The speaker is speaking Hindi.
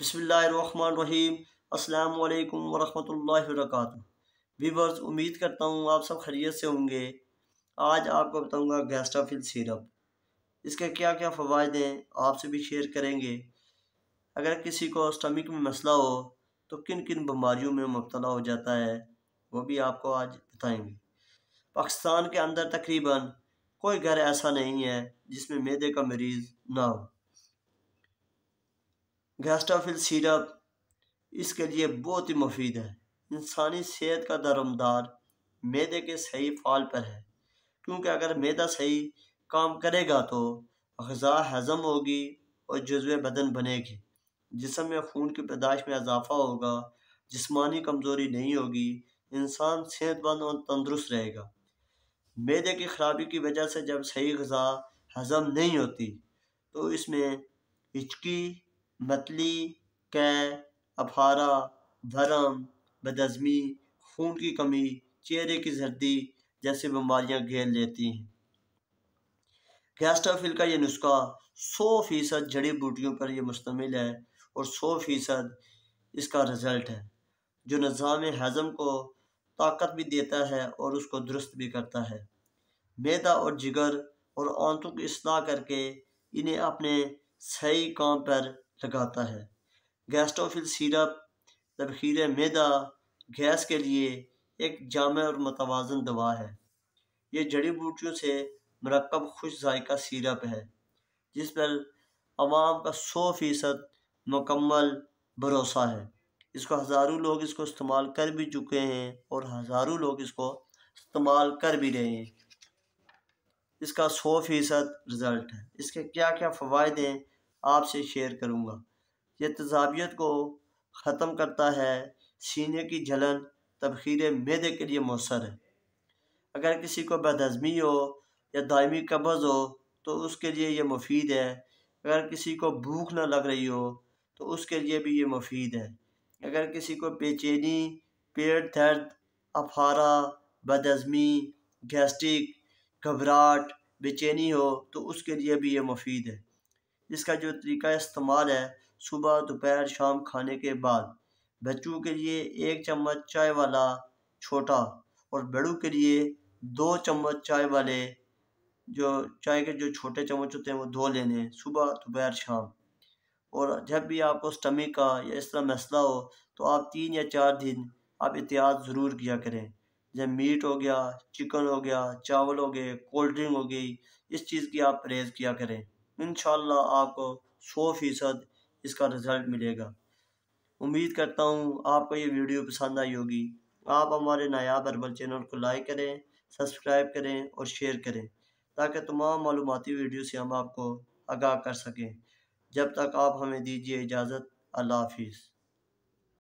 बसमीम अल्लाम वरहमल वरक वीवर्स उम्मीद करता हूँ आप सब खरीय से होंगे आज आपको बताऊँगा गैस्ट्राफिल सिरप इसके क्या क्या फ़वाद हैं आपसे भी शेयर करेंगे अगर किसी को स्टमक में मसला हो तो किन किन बीमारियों में मुबतला हो जाता है वो भी आपको आज बताएंगे पाकिस्तान के अंदर तकरीबन कोई घर ऐसा नहीं है जिसमें मैदे का मरीज़ ना हो गैस्ट्राफिल सीरप इसके लिए बहुत ही मुफीद है इंसानी सेहत का दरमदार मैदे के सही फाल पर है क्योंकि अगर मैदा सही काम करेगा तो गज़ा हज़म होगी और जज्व बदन बनेगी जिसम में खून की पैदाश में इजाफा होगा जिसमानी कमज़ोरी नहीं होगी इंसान सेहतमंद और तंदरुस्त रहेगा मैदे की ख़राबी की वजह से जब सही गज़ा हज़म नहीं होती तो इसमें हिचकी मतली कै अफारा भरम बदजमी खून की कमी चेहरे की सर्दी जैसी बीमारियां घेर लेती हैं गैस्ट्राफिल का यह नुस्खा सौ फीसद जड़ी बूटियों पर यह मुश्तमिल है और सौ फीसद इसका रिज़ल्ट है जो निज़ाम हज़म को ताकत भी देता है और उसको दुरुस्त भी करता है मैदा और जिगर और आंतों की असलाह करके इन्हें अपने सही काम पर लगाता है गैस्ट्रोफिल सीरप तबखीर मैदा गैस के लिए एक जाम और मतवाजन दवा है ये जड़ी बूटियों से मरकब खुश जायका सीरप है जिस पर आवाम का सौ फीसद मकम्मल भरोसा है इसको हज़ारों लोग इसको इस्तेमाल कर भी चुके हैं और हज़ारों लोग इसको इस्तेमाल कर भी रहे हैं इसका सौ फीसद रिज़ल्ट है इसके क्या क्या फ़वाद हैं आपसे शेयर करूँगा यह तजावियत को ख़त्म करता है सीने की जलन तबखीर मैदे के लिए मौसर है अगर किसी को बदहजमी हो या दायमी कब्ज़ हो तो उसके लिए ये मुफीद है अगर किसी को भूख ना लग रही हो तो उसके लिए भी ये मुफीद है अगर किसी को बेचैनी पेट दर्द अफारा बदहजमी गैस्ट्रिक घबराहट बेचैनी हो तो उसके लिए भी ये मुफीद है इसका जो तरीका इस्तेमाल है सुबह दोपहर शाम खाने के बाद बच्चों के लिए एक चम्मच चाय वाला छोटा और बड़ों के लिए दो चम्मच चाय वाले जो चाय के जो छोटे चम्मच होते हैं वो दो लेने सुबह दोपहर शाम और जब भी आपको स्टमिक का या इस तरह मसला हो तो आप तीन या चार दिन आप एहतियात ज़रूर किया करें जैसे मीट हो गया चिकन हो गया चावल हो गए कोल्ड ड्रिंक हो गई इस चीज़ की आप परहेज़ किया करें इन आपको सौ फ़ीसद इसका रिज़ल्ट मिलेगा उम्मीद करता हूँ आपको ये वीडियो पसंद आई होगी आप हमारे नायाब अरबल चैनल को लाइक करें सब्सक्राइब करें और शेयर करें ताकि तमाम मालूमती वीडियो से हम आपको आगाह कर सकें जब तक आप हमें दीजिए इजाज़त अल्लाह हाफिज़